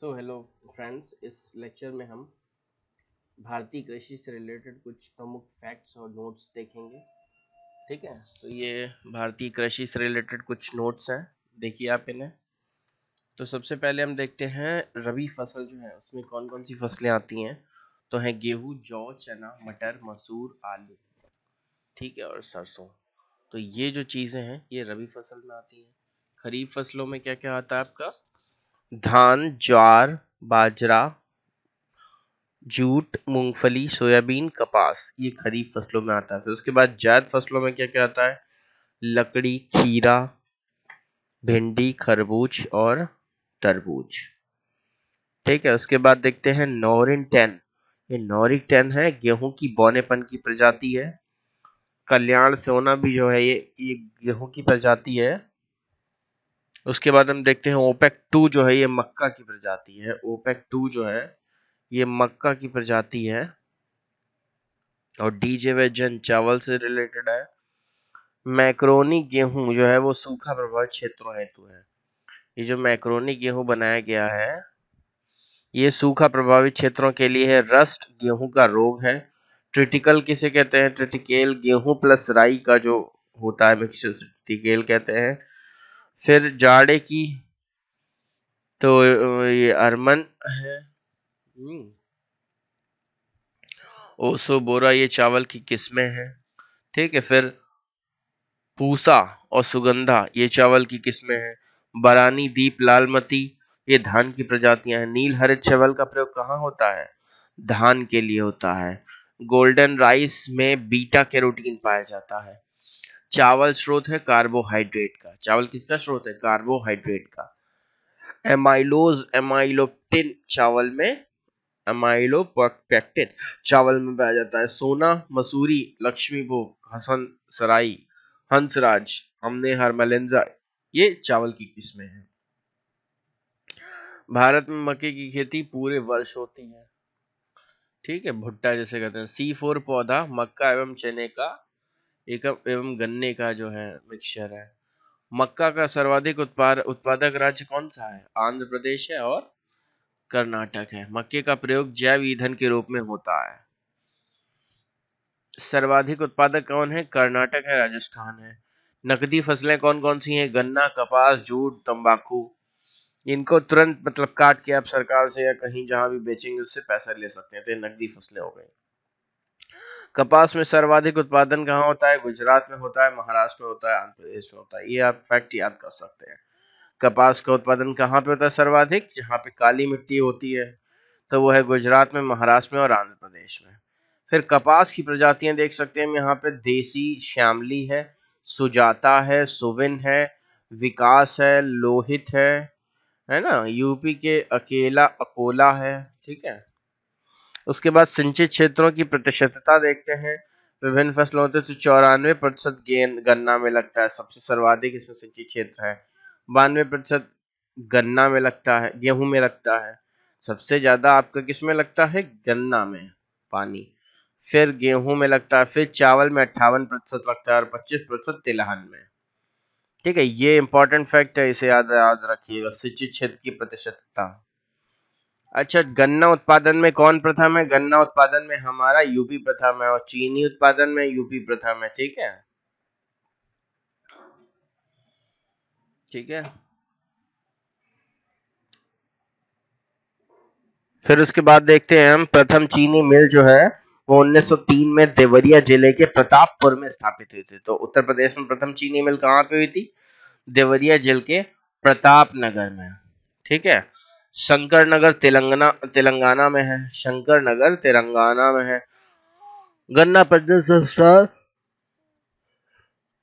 सो hello friends इस lecture में हम भारतीय कृषि से रिलेटेड कुछ प्रमुख फैक्ट्स और नोट्स देखेंगे ठीक है तो ये भारतीय कृषि से रिलेटेड कुछ नोट्स हैं देखिए आप इन्हें तो सबसे पहले हम देखते हैं रबी फसल जो है उसमें कौन कौन सी फसलें आती हैं तो हैं गेहूँ जौ चना मटर मसूर आलू ठीक है और सरसों तो ये जो चीज़ें हैं ये रबी फसल में आती हैं खरीफ फसलों में क्या क्या आता है आपका धान ज्वार बाजरा जूट मूंगफली सोयाबीन कपास ये खरीफ फसलों में आता है फिर उसके बाद जैद फसलों में क्या क्या आता है लकड़ी खीरा भिंडी खरबूज और तरबूज ठीक है उसके बाद देखते हैं नौरिन टेन ये नौरिक टेन है गेहूं की बौनेपन की प्रजाति है कल्याण सोना भी जो है ये ये गेहूं की प्रजाति है उसके बाद हम देखते हैं ओपेक टू जो है ये मक्का की प्रजाति है ओपेक टू जो है ये मक्का की प्रजाति है और डीजे वे जन चावल से रिलेटेड है मैक्रोनी गेहूं जो है वो सूखा प्रभावित क्षेत्रों हेतु है ये जो मैक्रोनी गेहूं बनाया गया है ये सूखा प्रभावित क्षेत्रों के लिए है रस्ट गेहूं का रोग है ट्रिटिकल किसे कहते हैं ट्रिटिकेल गेहूं प्लस राई का जो होता है मिक्सचर ट्रिटिकेल कहते हैं फिर जाड़े की तो ये अरमन है हम्म। ओसो बोरा ये चावल की किस्में हैं ठीक है फिर पूसा और सुगंधा ये चावल की किस्में हैं बरानी दीप लालमती ये धान की प्रजातियां हैं नील हरित चावल का प्रयोग कहाँ होता है धान के लिए होता है गोल्डन राइस में बीटा कैरोटीन पाया जाता है चावल स्रोत है कार्बोहाइड्रेट का चावल किसका स्रोत है कार्बोहाइड्रेट का एमाइलोज एमाइलोप्टिन चावल में एमाइलोपेक्टिन चावल में पाया जाता है सोना मसूरी भोग हसन सराई हंसराज हमने हरमलेंजा ये चावल की किस्में हैं भारत में मक्के की खेती पूरे वर्ष होती है ठीक है भुट्टा जैसे कहते हैं सी फोर पौधा मक्का एवं चने का एकम एवं गन्ने का जो है मिक्सचर है मक्का का सर्वाधिक उत्पाद उत्पादक राज्य कौन सा है आंध्र प्रदेश है और कर्नाटक है मक्के का प्रयोग जैव ईंधन के रूप में होता है सर्वाधिक उत्पादक कौन है कर्नाटक है राजस्थान है नकदी फसलें कौन कौन सी हैं गन्ना कपास जूट तंबाकू इनको तुरंत मतलब काट के आप सरकार से या कहीं जहां भी बेचेंगे उससे पैसा ले सकते हैं तो नकदी फसलें हो गई कपास में सर्वाधिक उत्पादन कहाँ होता है गुजरात में होता है महाराष्ट्र में होता है आंध्र प्रदेश में होता है ये आप फैक्ट याद कर सकते हैं कपास का उत्पादन कहाँ पे होता है सर्वाधिक जहाँ पे काली मिट्टी होती है तो वो है गुजरात में महाराष्ट्र में और आंध्र प्रदेश में फिर कपास की प्रजातियां देख सकते हैं यहाँ पे देसी श्यामली है सुजाता है सुविन है विकास है लोहित है है ना यूपी के अकेला अकोला है ठीक है उसके बाद सिंचित क्षेत्रों की प्रतिशतता देखते हैं विभिन्न फसलों से तो चौरानवे प्रतिशत गेन गन्ना में लगता है सबसे सर्वाधिक इसमें सिंचित क्षेत्र है बानवे प्रतिशत गन्ना में लगता है गेहूं में लगता है सबसे ज्यादा आपका किस में लगता है गन्ना में पानी फिर गेहूं में लगता है फिर चावल में अट्ठावन प्रतिशत लगता है और पच्चीस प्रतिशत तिलहन में ठीक है ये इंपॉर्टेंट फैक्ट है इसे याद याद रखिएगा सिंचित क्षेत्र की प्रतिशतता अच्छा गन्ना उत्पादन में कौन प्रथम है गन्ना उत्पादन में हमारा यूपी प्रथम है और चीनी उत्पादन में यूपी प्रथम है ठीक है ठीक है फिर उसके बाद देखते हैं हम प्रथम चीनी मिल जो है वो 1903 में देवरिया जिले के प्रतापपुर में स्थापित हुई थी तो उत्तर प्रदेश में प्रथम चीनी मिल कहाँ पे हुई थी देवरिया जिले के प्रताप नगर में ठीक है शंकर नगर तेलंगाना तेलंगाना में है शंकर नगर तेलंगाना में है गन्ना प्रजन संस्थान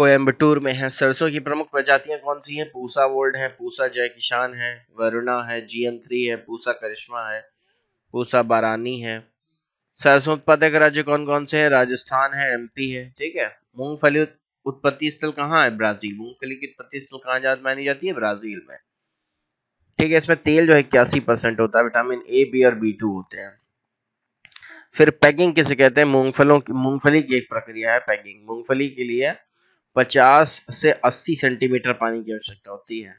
कोयम्बटूर में है सरसों की प्रमुख प्रजातियां कौन सी हैं पूसा वोल्ड है पूसा जय किसान है वरुणा है जीएन थ्री है पूसा करिश्मा है पूसा बारानी है सरसों उत्पादक राज्य कौन कौन से हैं राजस्थान है एमपी है ठीक है मूंगफली उत्पत्ति स्थल कहाँ है ब्राजील मूंगफली की उत्पत्ति स्थल कहाँ मानी जाती है ब्राजील में ठीक है इसमें तेल जो है इक्यासी परसेंट होता है विटामिन ए बी और बी टू होते हैं फिर पैकिंग किसे कहते हैं मूंगफलों की मूंगफली की एक प्रक्रिया है पैकिंग मूंगफली के लिए 50 से 80 सेंटीमीटर पानी की आवश्यकता होती है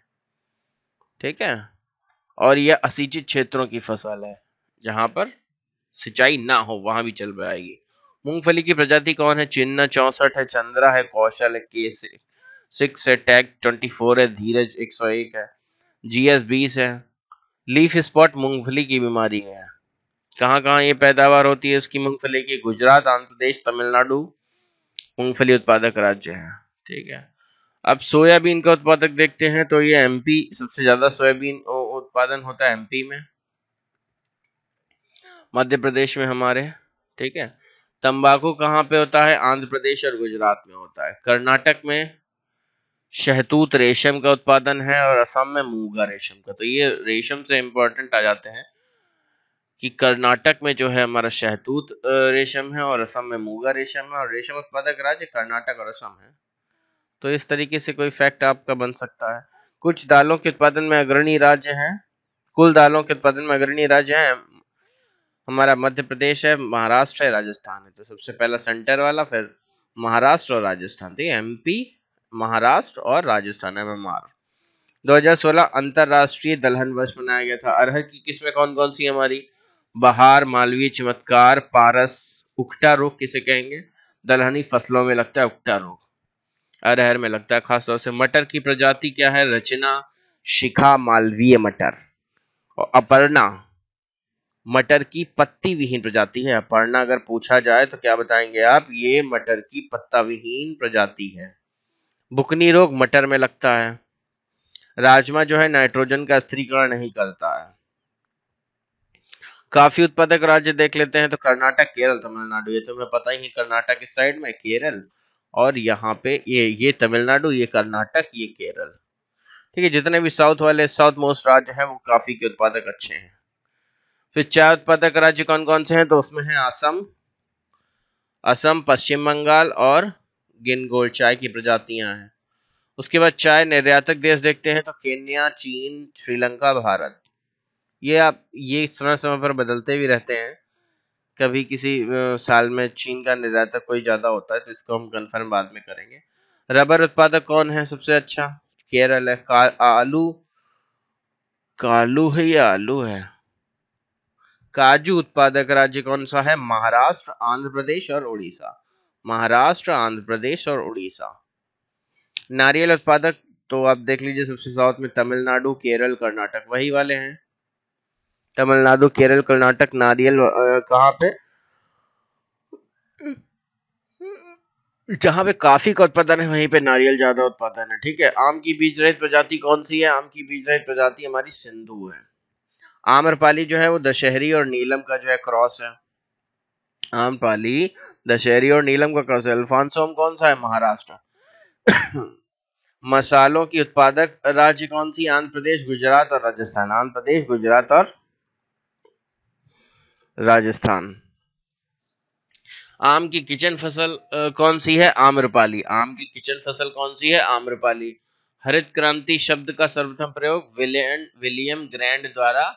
ठीक है और यह असिंचित क्षेत्रों की फसल है जहां पर सिंचाई ना हो वहां भी चल पाएगी मूंगफली की प्रजाति कौन है चिन्ना चौसठ है चंद्रा है कौशल है के सिक्स है टैग ट्वेंटी फोर है धीरज एक सौ एक है जी एस बीस है लीफ स्पॉट मूंगफली की बीमारी है कहाँ कहाँ ये पैदावार होती है उसकी मूंगफली की गुजरात आंध्र प्रदेश तमिलनाडु मूंगफली उत्पादक राज्य है ठीक है अब सोयाबीन का उत्पादक देखते हैं तो ये एमपी सबसे ज्यादा सोयाबीन उत्पादन होता है एमपी में मध्य प्रदेश में हमारे ठीक है तंबाकू कहाँ पे होता है आंध्र प्रदेश और गुजरात में होता है कर्नाटक में शहतूत रेशम का उत्पादन है और असम में मूंगा रेशम का तो ये रेशम से इम्पोर्टेंट आ जाते हैं कि कर्नाटक में जो है हमारा शहतूत रेशम है और असम में मूंगा रेशम है और रेशम उत्पादक राज्य कर्नाटक और असम है तो इस तरीके से कोई फैक्ट आपका बन सकता है कुछ दालों के उत्पादन में अग्रणी राज्य हैं कुल दालों के उत्पादन में अग्रणी राज्य हैं हमारा मध्य प्रदेश है महाराष्ट्र है राजस्थान है तो सबसे पहला सेंटर वाला फिर महाराष्ट्र और राजस्थान ठीक है एमपी महाराष्ट्र और राजस्थान एम एम आर दो हजार सोलह अंतरराष्ट्रीय दलहन वर्ष मनाया गया था अरहर की किस्में कौन कौन सी हमारी बहार मालवीय चमत्कार पारस उकटा रोग किसे कहेंगे दलहनी फसलों में लगता है उकटा रोग अरहर में लगता है खासतौर से मटर की प्रजाति क्या है रचना शिखा मालवीय मटर और अपर्णा मटर की पत्ती विहीन प्रजाति है अपर्णा अगर पूछा जाए तो क्या बताएंगे आप ये मटर की पत्ता विहीन प्रजाति है बुकनी रोग मटर में लगता है राजमा जो है नाइट्रोजन का स्त्रीकरण नहीं करता है काफी उत्पादक राज्य देख लेते हैं तो कर्नाटक केरल तमिलनाडु ये तुम्हें तो पता ही है कर्नाटक इस साइड में केरल और यहाँ पे ये ये तमिलनाडु ये कर्नाटक ये केरल ठीक है जितने भी साउथ वाले साउथ मोस्ट राज्य हैं वो काफी के उत्पादक अच्छे हैं फिर चार उत्पादक राज्य कौन कौन से हैं तो उसमें है असम असम पश्चिम बंगाल और गिन गोल चाय की प्रजातियां हैं उसके बाद चाय निर्यातक देश देखते हैं तो केन्या चीन श्रीलंका भारत ये आप ये समय समय पर बदलते भी रहते हैं कभी किसी साल में चीन का निर्यातक कोई ज़्यादा होता है तो इसको हम कन्फर्म बाद में करेंगे रबर उत्पादक कौन है सबसे अच्छा केरल है का, आलू कालू है या आलू है काजू उत्पादक राज्य कौन सा है महाराष्ट्र आंध्र प्रदेश और उड़ीसा महाराष्ट्र आंध्र प्रदेश और उड़ीसा नारियल उत्पादक तो आप देख लीजिए सबसे साउथ में तमिलनाडु केरल कर्नाटक वही वाले हैं तमिलनाडु केरल कर्नाटक नारियल कहाँ पे जहां पे काफी का उत्पादन है वहीं पे नारियल ज्यादा उत्पादन है ठीक है आम की बीज रहित प्रजाति कौन सी है आम की बीज रहित प्रजाति हमारी सिंधु है आम्रपाली जो है वो दशहरी और नीलम का जो है क्रॉस है आमपाली दशहरी और नीलम का क्रॉस अल्फांसोम कौन सा है महाराष्ट्र मसालों की उत्पादक राज्य कौन सी आंध्र प्रदेश गुजरात और राजस्थान आंध्र प्रदेश गुजरात और राजस्थान आम की किचन फसल कौन सी है आम्रपाली आम की किचन फसल कौन सी है आम्रपाली हरित क्रांति शब्द का सर्वप्रथम प्रयोग विलियम ग्रैंड द्वारा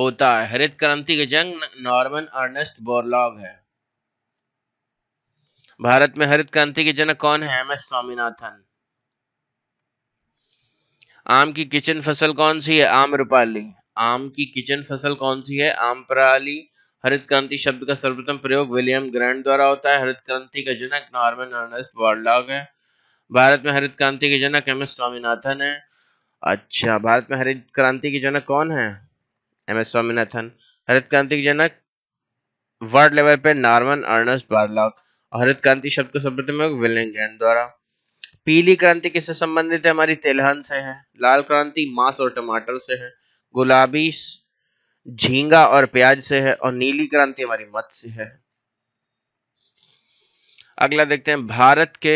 होता है हरित क्रांति का जंग नॉर्मन अर्नेस्ट बोरलॉग है भारत में हरित क्रांति के जनक कौन है एम एस स्वामीनाथन आम की किचन फसल कौन सी है आम रूपाली आम की किचन फसल कौन सी है आम प्राली हरित क्रांति शब्द का सर्वप्रथम प्रयोग विलियम ग्रैंड द्वारा होता है हरित क्रांति का जनक नॉर्मन अर्नेस्ट वार्डलॉग है भारत में हरित क्रांति के जनक एम एस स्वामीनाथन है अच्छा भारत में हरित क्रांति के जनक कौन है एम एस स्वामीनाथन हरित क्रांति के जनक वर्ल्ड लेवल पे नॉर्मन अर्नेस्ट वार्लॉग हरित क्रांति शब्द को संबंधित में विलिंग द्वारा पीली क्रांति किससे संबंधित है हमारी तेलहन से है लाल क्रांति मांस और टमाटर से है गुलाबी झींगा और प्याज से है और नीली क्रांति हमारी मत्स्य है अगला देखते हैं भारत के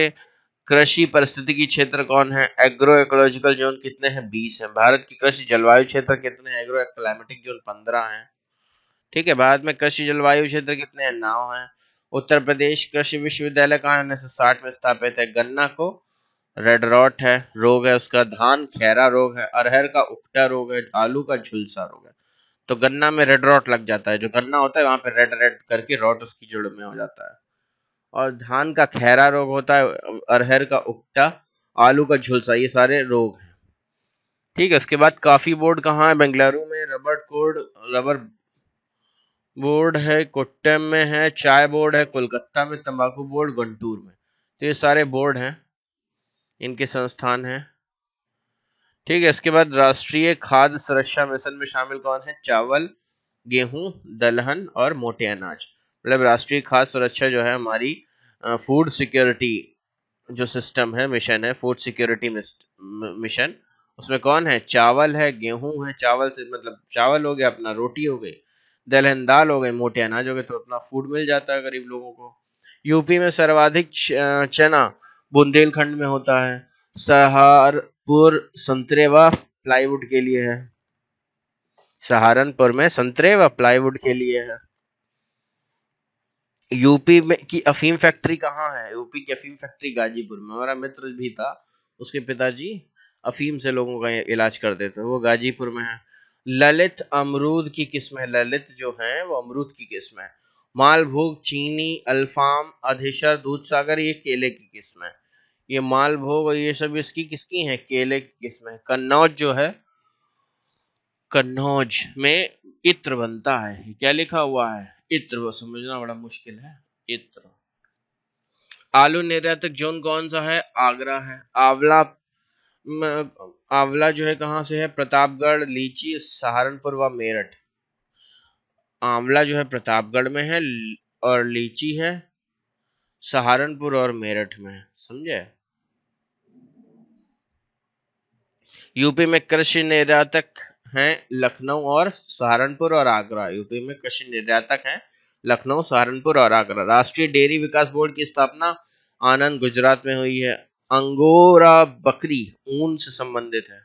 कृषि परिस्थिति की क्षेत्र कौन है एग्रो एकोलॉजिकल जोन कितने हैं बीस हैं भारत की कृषि जलवायु क्षेत्र कितने एग्रो क्लाइमेटिक जोन पंद्रह हैं ठीक है भारत में कृषि जलवायु क्षेत्र कितने हैं नौ हैं उत्तर प्रदेश कृषि विश्वविद्यालय कहाँ उन्नीस सौ साठ में स्थापित है गन्ना को रेड रॉट है रोग है उसका धान खैरा रोग है अरहर का उकटा रोग है आलू का झुलसा रोग है तो गन्ना में रेड रॉट लग जाता है जो गन्ना होता है वहां पे रेड रेड करके रॉट उसकी जड़ में हो जाता है और धान का खैरा रोग होता है अरहर का उकटा आलू का झुलसा ये सारे रोग हैं ठीक है उसके बाद काफी बोर्ड कहाँ है बेंगलुरु में रबर कोड रबर बोर्ड है कोट्टम में है चाय बोर्ड है कोलकाता में तंबाकू बोर्ड गुंटूर में तो ये सारे बोर्ड हैं इनके संस्थान हैं ठीक है इसके बाद राष्ट्रीय खाद्य सुरक्षा मिशन में शामिल कौन है चावल गेहूं दलहन और मोटे अनाज मतलब राष्ट्रीय खाद्य सुरक्षा जो है हमारी फूड सिक्योरिटी जो सिस्टम है मिशन है फूड सिक्योरिटी मिशन उसमें कौन है चावल है गेहूं है चावल से मतलब चावल हो गया अपना रोटी हो गई दलहन दाल हो गई मोटे अनाज हो गए तो अपना फूड मिल जाता है गरीब लोगों को यूपी में सर्वाधिक चना बुंदेलखंड में होता है सहारपुर संतरे व प्लाईवुड के लिए है सहारनपुर में संतरे व प्लाईवुड के लिए है यूपी में की अफीम फैक्ट्री कहाँ है यूपी की अफीम फैक्ट्री गाजीपुर में हमारा मित्र भी था उसके पिताजी अफीम से लोगों का इलाज करते थे वो गाजीपुर में है ललित अमरूद की किस्म है ललित जो है वो अमरूद की किस्म है मालभोग चीनी अल्फाम अधिशर दूध सागर ये केले की किस्म है ये मालभोग ये सब इसकी किसकी है केले की किस्म है कन्नौज जो है कन्नौज में इत्र बनता है क्या लिखा हुआ है इत्र वो समझना बड़ा मुश्किल है इत्र आलू निर्यातक जोन कौन सा है आगरा है आंवला आंवला जो है कहाँ से है प्रतापगढ़ लीची सहारनपुर व मेरठ आंवला जो है प्रतापगढ़ में है और लीची है सहारनपुर और मेरठ में समझे यूपी में कृषि निर्यातक हैं लखनऊ और सहारनपुर और आगरा यूपी में कृषि निर्यातक हैं लखनऊ सहारनपुर और आगरा राष्ट्रीय डेयरी विकास बोर्ड की स्थापना आनंद गुजरात में हुई है अंगोरा बकरी ऊन से संबंधित है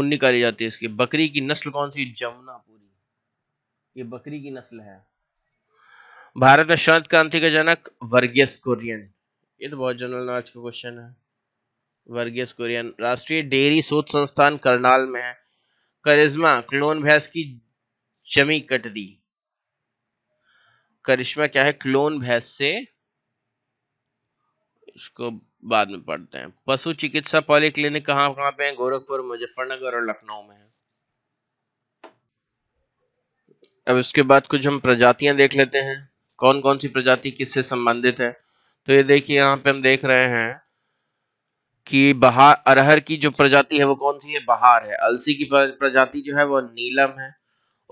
ऊन निकाली जाती है इसकी बकरी की नस्ल कौन सी जमुनापुरी ये बकरी की नस्ल है भारत में शरद क्रांति का जनक वर्गीस कुरियन ये तो बहुत जनरल नॉलेज का क्वेश्चन है वर्गीस कुरियन राष्ट्रीय डेयरी शोध संस्थान करनाल में है करिश्मा क्लोन भैंस की जमी कटरी करिश्मा क्या है क्लोन भैंस से इसको बाद में पढ़ते हैं पशु चिकित्सा पॉलीक्लिनिक कहाँ कहाँ पे हैं गोरखपुर मुजफ्फरनगर और लखनऊ में है अब इसके बाद कुछ हम प्रजातियां देख लेते हैं कौन कौन सी प्रजाति किससे संबंधित है तो ये देखिए यहाँ पे हम देख रहे हैं कि बहार अरहर की जो प्रजाति है वो कौन सी है बहार है अलसी की प्रजाति जो है वो नीलम है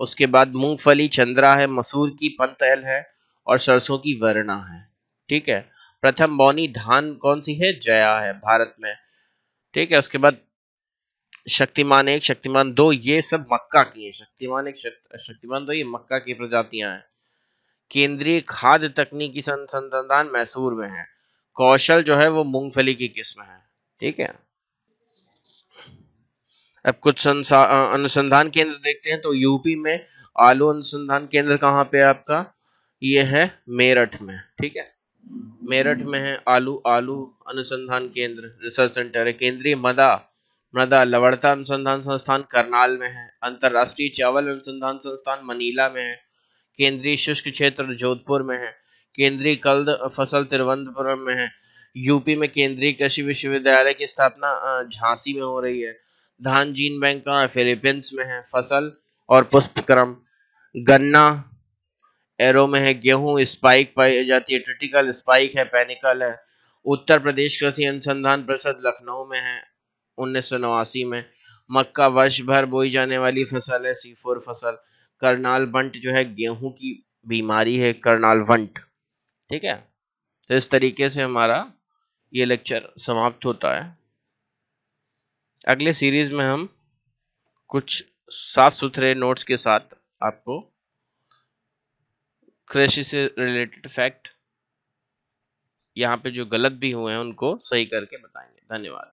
उसके बाद मूंगफली चंद्रा है मसूर की पंतैल है और सरसों की वर्णा है ठीक है प्रथम बौनी धान कौन सी है जया है भारत में ठीक है उसके बाद शक्तिमान एक शक्तिमान दो ये सब मक्का की है शक्तिमान एक शक्तिमान दो ये मक्का की प्रजातियां हैं केंद्रीय खाद्य तकनीकी संसंधान मैसूर में है कौशल जो है वो मूंगफली की किस्म है ठीक है अब कुछ अनुसंधान केंद्र देखते हैं तो यूपी में आलू अनुसंधान केंद्र कहाँ पे है आपका ये है मेरठ में ठीक है मेरठ में है आलू आलू अनुसंधान केंद्र रिसर्च सेंटर है केंद्रीय मदा मृदा लवड़ता अनुसंधान संस्थान करनाल में है अंतर्राष्ट्रीय चावल अनुसंधान संस्थान मनीला में है केंद्रीय शुष्क क्षेत्र जोधपुर में है केंद्रीय कल्द फसल तिरुवनंतपुरम में है यूपी में केंद्रीय कृषि विश्वविद्यालय की स्थापना झांसी में हो रही है धान जीन बैंक कहाँ फिलीपींस में है फसल और पुष्पक्रम गन्ना एरो में है गेहूं स्पाइक पाई जाती है ट्रिटिकल स्पाइक है पैनिकल है उत्तर प्रदेश कृषि अनुसंधान परिषद लखनऊ में है उन्नीस में मक्का वर्ष भर बोई जाने वाली फसल है फोर फसल करनाल बंट जो है गेहूं की बीमारी है करनाल बंट ठीक है तो इस तरीके से हमारा ये लेक्चर समाप्त होता है अगले सीरीज में हम कुछ साफ सुथरे नोट्स के साथ आपको कृषि से रिलेटेड फैक्ट यहाँ पे जो गलत भी हुए हैं उनको सही करके बताएंगे धन्यवाद